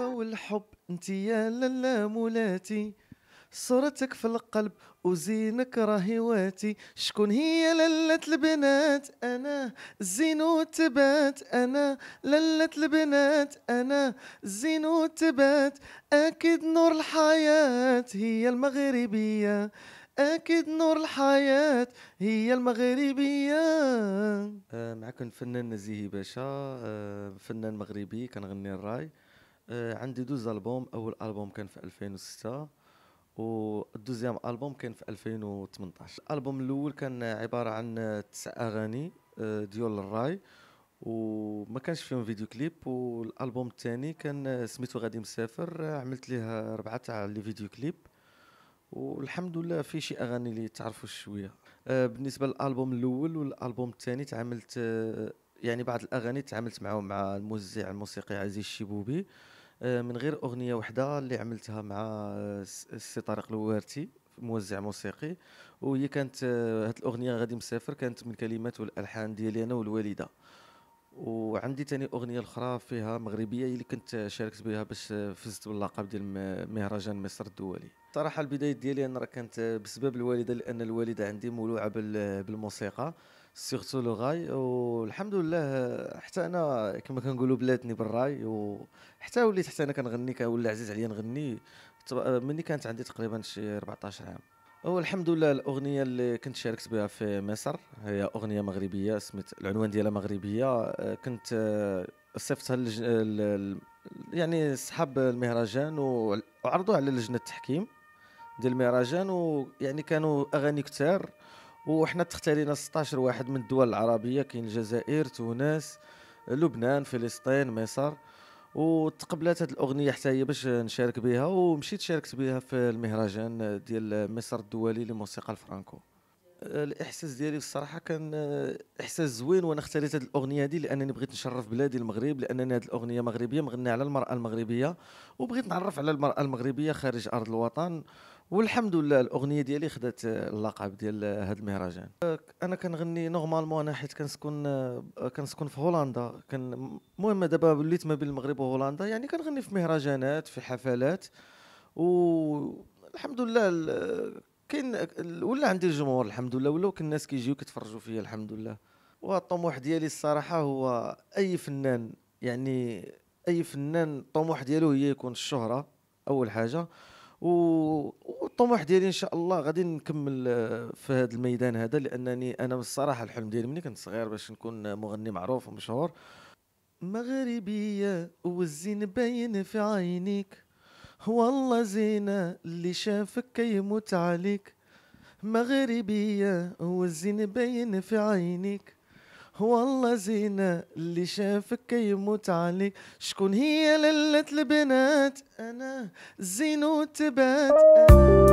والحب انت يا لالا مولاتي صورتك في القلب وزينك راهي واتي شكون هي للة البنات انا زين وتبات انا للة البنات انا زين وتبات اكيد نور الحياة هي المغربية أكيد نور الحياة هي المغربية آه معكم الفنان نزيهي باشا آه فنان مغربي كنغني الراي آه عندي دوز ألبوم أول ألبوم كان في 2006 والدوزيام ألبوم كان في 2018 الألبوم الأول كان عبارة عن تسع أغاني آه، ديال الراي وما كانش فيهم فيديو كليب والالبوم الثاني كان آه، سميتو غادي مسافر آه، عملت ليه ربعه تاع لي فيديو كليب والحمد لله في شي اغاني اللي تعرفوا شويه آه، بالنسبه للالبوم الاول والالبوم الثاني تعاملت آه، يعني بعض الاغاني تعاملت معهم مع الموزع الموسيقي عزيز الشيبوبي آه، من غير اغنيه واحده اللي عملتها مع السي طارق الوارتي موزع موسيقي وهي كانت هاد الاغنيه غادي مسافر كانت من كلمات والالحان ديالي انا والوالده وعندي تاني اغنيه اخرى فيها مغربيه اللي كنت شاركت بها باش فزت باللقب ديال مهرجان مصر الدولي صراحه البدايه ديالي انا راه كانت بسبب الوالده لان الوالده عندي مولوعه بالموسيقى سيرتو لو غاي والحمد لله حتى انا كما كنقولوا بلاتني بالراي وحتى وليت حتى انا كنغني كنولى عزيز عليا نغني ملي كانت عندي تقريبا شي 14 عام هو الحمد لله الاغنيه اللي كنت شاركت بها في مصر هي اغنيه مغربيه سميت العنوان ديالها مغربيه آه، كنت آه، صيفطها للج... يعني صحاب المهرجان وعرضوها على لجنه التحكيم ديال المهرجان ويعني كانوا اغاني كتار وحنا تختارينا 16 واحد من الدول العربيه كاين الجزائر تونس لبنان فلسطين مصر وتقبلت هذه الاغنيه حتى هي باش نشارك بها ومشيت شاركت بها في المهرجان ديال مصر الدولي للموسيقى الفرانكو الاحساس ديالي الصراحه كان آه، احساس زوين وانا اختاريت هذه الاغنيه هذه لانني بغيت نشرف بلادي المغرب لانني هذه الاغنيه مغربيه مغنيه على المراه المغربيه وبغيت نعرف على المراه المغربيه خارج ارض الوطن والحمد لله الاغنيه ديالي خدات آه، اللقب ديال هذا آه، المهرجان انا كنغني نورمالمون انا حيت كنسكن كنسكن في هولندا كان المهم دابا وليت ما بين المغرب وهولندا يعني كنغني في مهرجانات في حفلات و الحمد لله كاين ولا عندي الجمهور الحمد لله ولاو الناس كيجيو كيتفرجوا فيا الحمد لله والطموح ديالي الصراحه هو اي فنان يعني اي فنان الطموح ديالو هي يكون الشهره اول حاجه و... والطموح ديالي ان شاء الله غادي نكمل آه، في هذا الميدان هذا لانني انا الصراحه الحلم ديالي ملي كنت صغير باش نكون مغني معروف ومشهور مغربيه والزين باين في عينيك والله زينة اللي شافك يموت عليك مغربية والزين باين في عينيك والله زينة اللي شافك يموت عليك شكون هي لالة البنات أنا زينو تبات أنا